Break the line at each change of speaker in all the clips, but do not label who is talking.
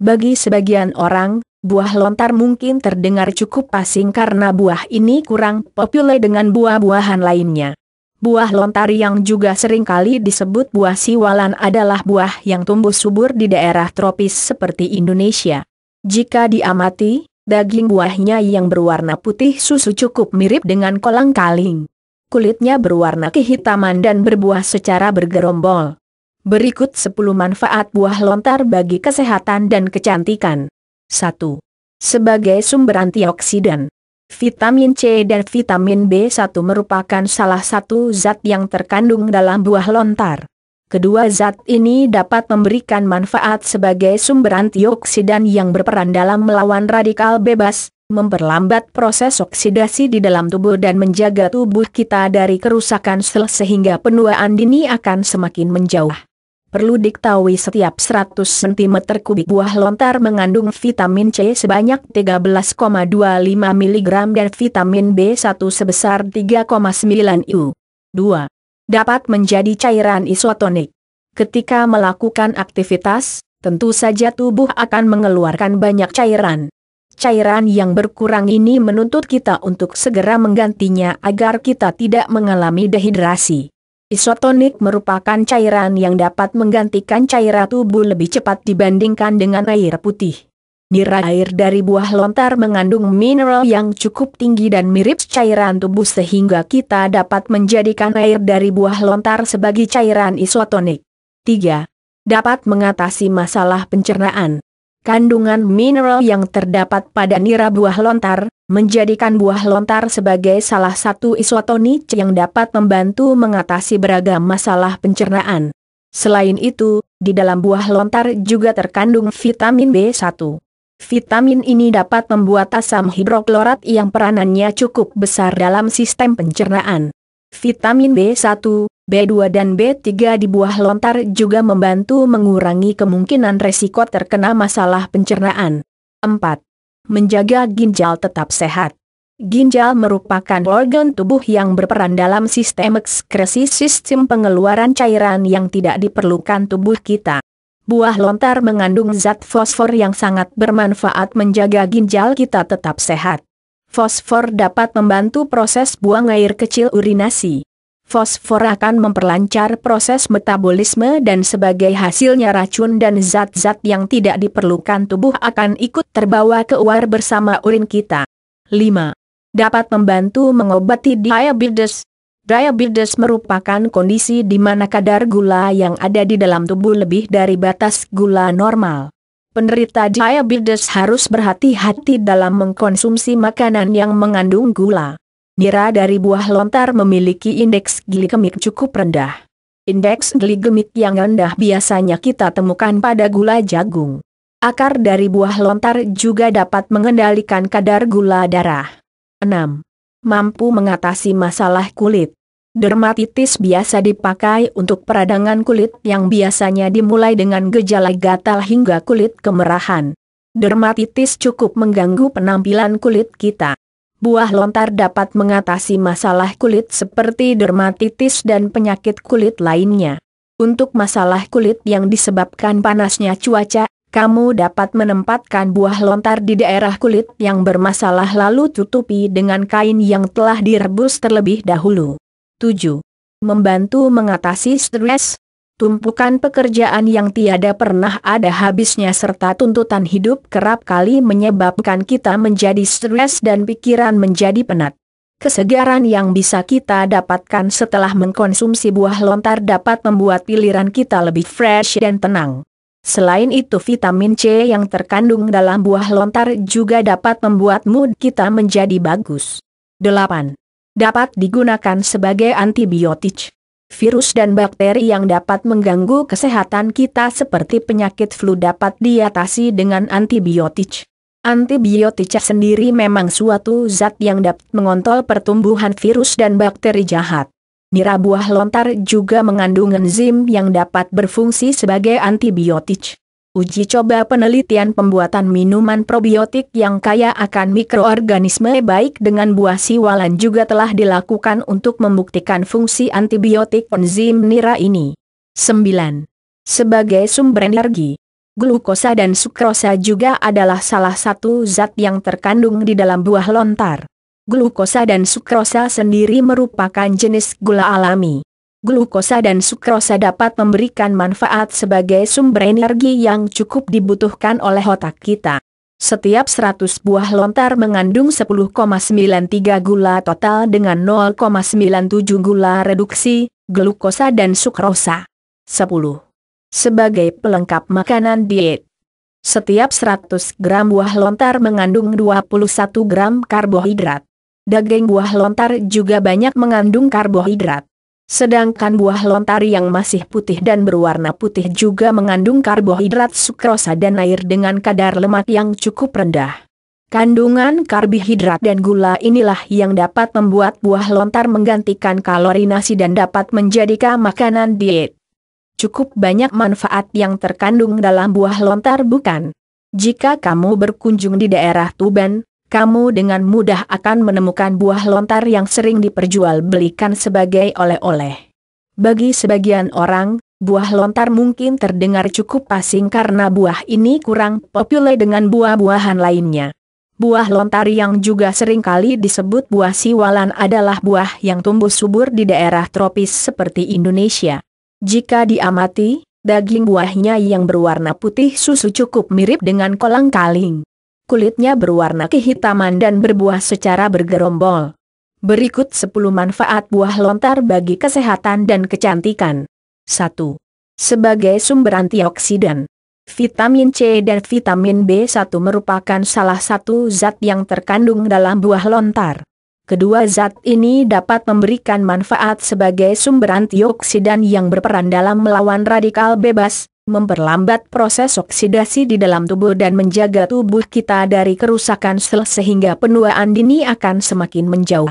Bagi sebagian orang, buah lontar mungkin terdengar cukup asing karena buah ini kurang populer dengan buah-buahan lainnya. Buah lontar yang juga seringkali disebut buah siwalan adalah buah yang tumbuh subur di daerah tropis seperti Indonesia. Jika diamati, daging buahnya yang berwarna putih susu cukup mirip dengan kolang-kaling. Kulitnya berwarna kehitaman dan berbuah secara bergerombol. Berikut 10 manfaat buah lontar bagi kesehatan dan kecantikan. 1. Sebagai sumber antioksidan. Vitamin C dan vitamin B1 merupakan salah satu zat yang terkandung dalam buah lontar. Kedua zat ini dapat memberikan manfaat sebagai sumber antioksidan yang berperan dalam melawan radikal bebas, memperlambat proses oksidasi di dalam tubuh dan menjaga tubuh kita dari kerusakan sel sehingga penuaan dini akan semakin menjauh. Perlu diketahui setiap 100 cm kubik buah lontar mengandung vitamin C sebanyak 13,25 mg dan vitamin B1 sebesar 3,9 U. 2. Dapat menjadi cairan isotonik. Ketika melakukan aktivitas, tentu saja tubuh akan mengeluarkan banyak cairan. Cairan yang berkurang ini menuntut kita untuk segera menggantinya agar kita tidak mengalami dehidrasi. Isotonik merupakan cairan yang dapat menggantikan cairan tubuh lebih cepat dibandingkan dengan air putih. Nira air dari buah lontar mengandung mineral yang cukup tinggi dan mirip cairan tubuh sehingga kita dapat menjadikan air dari buah lontar sebagai cairan isotonik. 3. Dapat mengatasi masalah pencernaan. Kandungan mineral yang terdapat pada nira buah lontar, menjadikan buah lontar sebagai salah satu isotonik yang dapat membantu mengatasi beragam masalah pencernaan. Selain itu, di dalam buah lontar juga terkandung vitamin B1. Vitamin ini dapat membuat asam hidroklorat yang peranannya cukup besar dalam sistem pencernaan. Vitamin B1 B2 dan B3 di buah lontar juga membantu mengurangi kemungkinan resiko terkena masalah pencernaan. 4. Menjaga ginjal tetap sehat. Ginjal merupakan organ tubuh yang berperan dalam sistem ekskresi sistem pengeluaran cairan yang tidak diperlukan tubuh kita. Buah lontar mengandung zat fosfor yang sangat bermanfaat menjaga ginjal kita tetap sehat. Fosfor dapat membantu proses buang air kecil urinasi fosfor akan memperlancar proses metabolisme dan sebagai hasilnya racun dan zat-zat yang tidak diperlukan tubuh akan ikut terbawa ke luar bersama urin kita. 5. Dapat membantu mengobati diabetes. Diabetes merupakan kondisi di mana kadar gula yang ada di dalam tubuh lebih dari batas gula normal. Penderita diabetes harus berhati-hati dalam mengkonsumsi makanan yang mengandung gula nira dari buah lontar memiliki indeks glikemik cukup rendah. Indeks glikemik yang rendah biasanya kita temukan pada gula jagung. Akar dari buah lontar juga dapat mengendalikan kadar gula darah. 6. Mampu mengatasi masalah kulit. Dermatitis biasa dipakai untuk peradangan kulit yang biasanya dimulai dengan gejala gatal hingga kulit kemerahan. Dermatitis cukup mengganggu penampilan kulit kita buah lontar dapat mengatasi masalah kulit seperti dermatitis dan penyakit kulit lainnya. Untuk masalah kulit yang disebabkan panasnya cuaca, kamu dapat menempatkan buah lontar di daerah kulit yang bermasalah lalu tutupi dengan kain yang telah direbus terlebih dahulu. 7. Membantu mengatasi stres, Tumpukan pekerjaan yang tiada pernah ada habisnya serta tuntutan hidup kerap kali menyebabkan kita menjadi stres dan pikiran menjadi penat. Kesegaran yang bisa kita dapatkan setelah mengkonsumsi buah lontar dapat membuat pilihan kita lebih fresh dan tenang. Selain itu vitamin C yang terkandung dalam buah lontar juga dapat membuat mood kita menjadi bagus. 8. Dapat digunakan sebagai antibiotik virus dan bakteri yang dapat mengganggu kesehatan kita seperti penyakit flu dapat diatasi dengan antibiotik. Antibiotik sendiri memang suatu zat yang dapat mengontrol pertumbuhan virus dan bakteri jahat. Nira buah lontar juga mengandung enzim yang dapat berfungsi sebagai antibiotik. Uji coba penelitian pembuatan minuman probiotik yang kaya akan mikroorganisme baik dengan buah siwalan juga telah dilakukan untuk membuktikan fungsi antibiotik enzim nira ini. 9. Sebagai sumber energi, glukosa dan sukrosa juga adalah salah satu zat yang terkandung di dalam buah lontar. Glukosa dan sukrosa sendiri merupakan jenis gula alami glukosa dan sukrosa dapat memberikan manfaat sebagai sumber energi yang cukup dibutuhkan oleh otak kita. Setiap 100 buah lontar mengandung 10,93 gula total dengan 0,97 gula reduksi, glukosa dan sukrosa. 10. Sebagai pelengkap makanan diet. Setiap 100 gram buah lontar mengandung 21 gram karbohidrat. Daging buah lontar juga banyak mengandung karbohidrat. Sedangkan buah lontar yang masih putih dan berwarna putih juga mengandung karbohidrat sukrosa dan air dengan kadar lemak yang cukup rendah. Kandungan karbohidrat dan gula inilah yang dapat membuat buah lontar menggantikan kalori nasi dan dapat menjadikan makanan diet. Cukup banyak manfaat yang terkandung dalam buah lontar bukan? Jika kamu berkunjung di daerah Tuban, kamu dengan mudah akan menemukan buah lontar yang sering diperjualbelikan sebagai oleh-oleh. Bagi sebagian orang, buah lontar mungkin terdengar cukup asing karena buah ini kurang populer dengan buah-buahan lainnya. Buah lontar yang juga sering kali disebut buah siwalan adalah buah yang tumbuh subur di daerah tropis seperti Indonesia. Jika diamati, daging buahnya yang berwarna putih susu cukup mirip dengan kolang-kaling kulitnya berwarna kehitaman dan berbuah secara bergerombol. Berikut 10 manfaat buah lontar bagi kesehatan dan kecantikan. 1. Sebagai sumber antioksidan. Vitamin C dan vitamin B1 merupakan salah satu zat yang terkandung dalam buah lontar. Kedua zat ini dapat memberikan manfaat sebagai sumber antioksidan yang berperan dalam melawan radikal bebas, memperlambat proses oksidasi di dalam tubuh dan menjaga tubuh kita dari kerusakan sel sehingga penuaan dini akan semakin menjauh.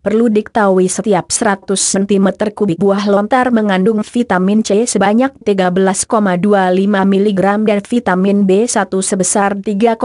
Perlu diketahui setiap 100 cm kubik buah lontar mengandung vitamin C sebanyak 13,25 mg dan vitamin B1 sebesar 3,9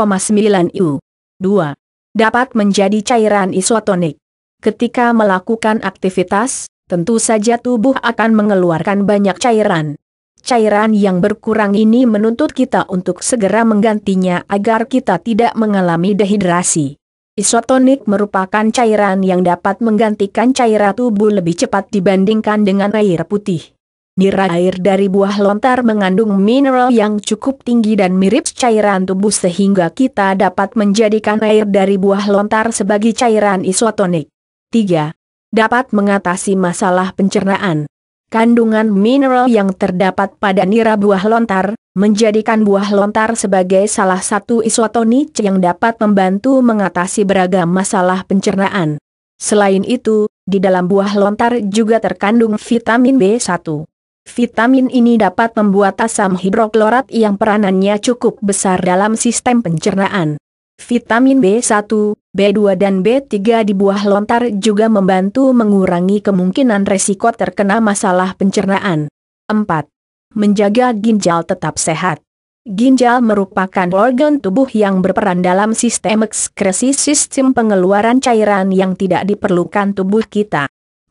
U. 2 dapat menjadi cairan isotonik. Ketika melakukan aktivitas, tentu saja tubuh akan mengeluarkan banyak cairan. Cairan yang berkurang ini menuntut kita untuk segera menggantinya agar kita tidak mengalami dehidrasi. Isotonik merupakan cairan yang dapat menggantikan cairan tubuh lebih cepat dibandingkan dengan air putih. Nira air dari buah lontar mengandung mineral yang cukup tinggi dan mirip cairan tubuh sehingga kita dapat menjadikan air dari buah lontar sebagai cairan isotonik. 3. Dapat mengatasi masalah pencernaan. Kandungan mineral yang terdapat pada nira buah lontar, menjadikan buah lontar sebagai salah satu isotonik yang dapat membantu mengatasi beragam masalah pencernaan. Selain itu, di dalam buah lontar juga terkandung vitamin B1 Vitamin ini dapat membuat asam hidroklorat yang peranannya cukup besar dalam sistem pencernaan. Vitamin B1, B2 dan B3 di buah lontar juga membantu mengurangi kemungkinan resiko terkena masalah pencernaan. 4. Menjaga ginjal tetap sehat. Ginjal merupakan organ tubuh yang berperan dalam sistem ekskresi sistem pengeluaran cairan yang tidak diperlukan tubuh kita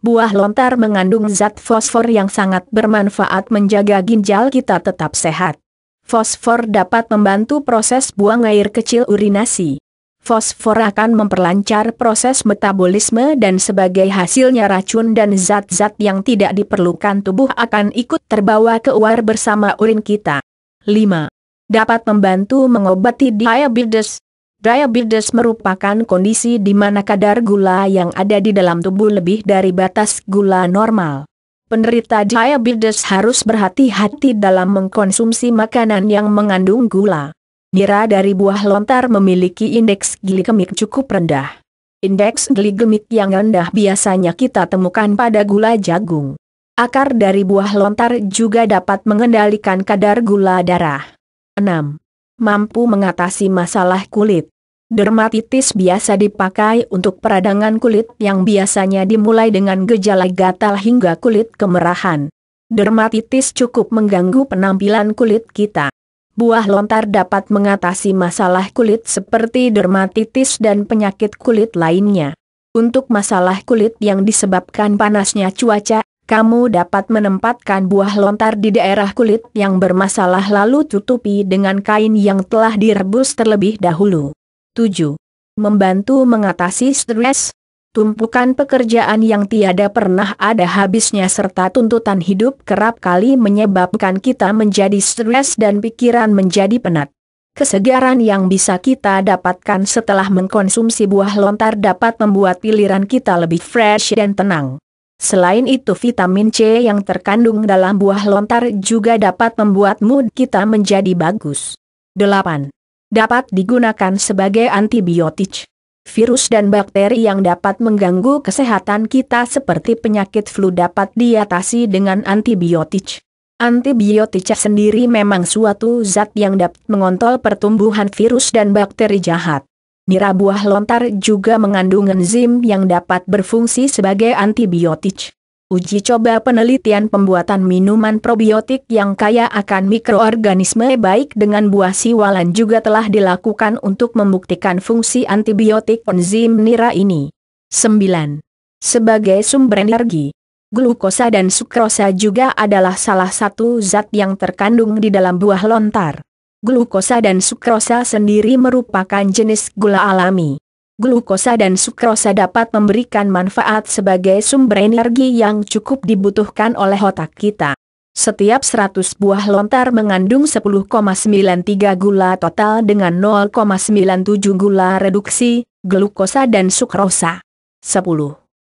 buah lontar mengandung zat fosfor yang sangat bermanfaat menjaga ginjal kita tetap sehat. Fosfor dapat membantu proses buang air kecil urinasi. Fosfor akan memperlancar proses metabolisme dan sebagai hasilnya racun dan zat-zat yang tidak diperlukan tubuh akan ikut terbawa ke luar bersama urin kita. 5. Dapat membantu mengobati diabetes. Diabetes merupakan kondisi di mana kadar gula yang ada di dalam tubuh lebih dari batas gula normal. Penderita diabetes harus berhati-hati dalam mengkonsumsi makanan yang mengandung gula. Nira dari buah lontar memiliki indeks glikemik cukup rendah. Indeks glikemik yang rendah biasanya kita temukan pada gula jagung. Akar dari buah lontar juga dapat mengendalikan kadar gula darah. 6 mampu mengatasi masalah kulit. Dermatitis biasa dipakai untuk peradangan kulit yang biasanya dimulai dengan gejala gatal hingga kulit kemerahan. Dermatitis cukup mengganggu penampilan kulit kita. Buah lontar dapat mengatasi masalah kulit seperti dermatitis dan penyakit kulit lainnya. Untuk masalah kulit yang disebabkan panasnya cuaca, kamu dapat menempatkan buah lontar di daerah kulit yang bermasalah lalu tutupi dengan kain yang telah direbus terlebih dahulu. 7. Membantu mengatasi stres, tumpukan pekerjaan yang tiada pernah ada habisnya serta tuntutan hidup kerap kali menyebabkan kita menjadi stres dan pikiran menjadi penat. Kesegaran yang bisa kita dapatkan setelah mengkonsumsi buah lontar dapat membuat pilihan kita lebih fresh dan tenang. Selain itu vitamin C yang terkandung dalam buah lontar juga dapat membuat mood kita menjadi bagus. 8. Dapat digunakan sebagai antibiotik. Virus dan bakteri yang dapat mengganggu kesehatan kita seperti penyakit flu dapat diatasi dengan antibiotik. Antibiotik sendiri memang suatu zat yang dapat mengontrol pertumbuhan virus dan bakteri jahat. Nira buah lontar juga mengandung enzim yang dapat berfungsi sebagai antibiotik. Uji coba penelitian pembuatan minuman probiotik yang kaya akan mikroorganisme baik dengan buah siwalan juga telah dilakukan untuk membuktikan fungsi antibiotik enzim nira ini. 9. Sebagai sumber energi, glukosa dan sukrosa juga adalah salah satu zat yang terkandung di dalam buah lontar. Glukosa dan sukrosa sendiri merupakan jenis gula alami. Glukosa dan sukrosa dapat memberikan manfaat sebagai sumber energi yang cukup dibutuhkan oleh otak kita. Setiap 100 buah lontar mengandung 10,93 gula total dengan 0,97 gula reduksi, glukosa dan sukrosa. 10.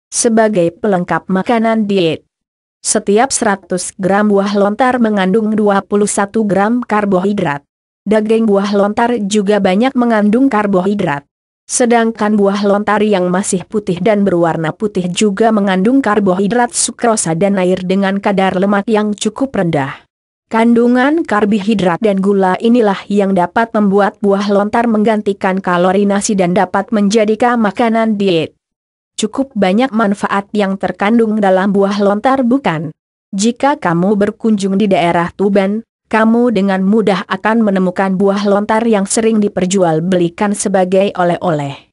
Sebagai pelengkap makanan diet. Setiap 100 gram buah lontar mengandung 21 gram karbohidrat daging buah lontar juga banyak mengandung karbohidrat. Sedangkan buah lontar yang masih putih dan berwarna putih juga mengandung karbohidrat sukrosa dan air dengan kadar lemak yang cukup rendah. Kandungan karbohidrat dan gula inilah yang dapat membuat buah lontar menggantikan kalori nasi dan dapat menjadikan makanan diet. Cukup banyak manfaat yang terkandung dalam buah lontar bukan? Jika kamu berkunjung di daerah Tuban, kamu dengan mudah akan menemukan buah lontar yang sering diperjualbelikan sebagai oleh-oleh.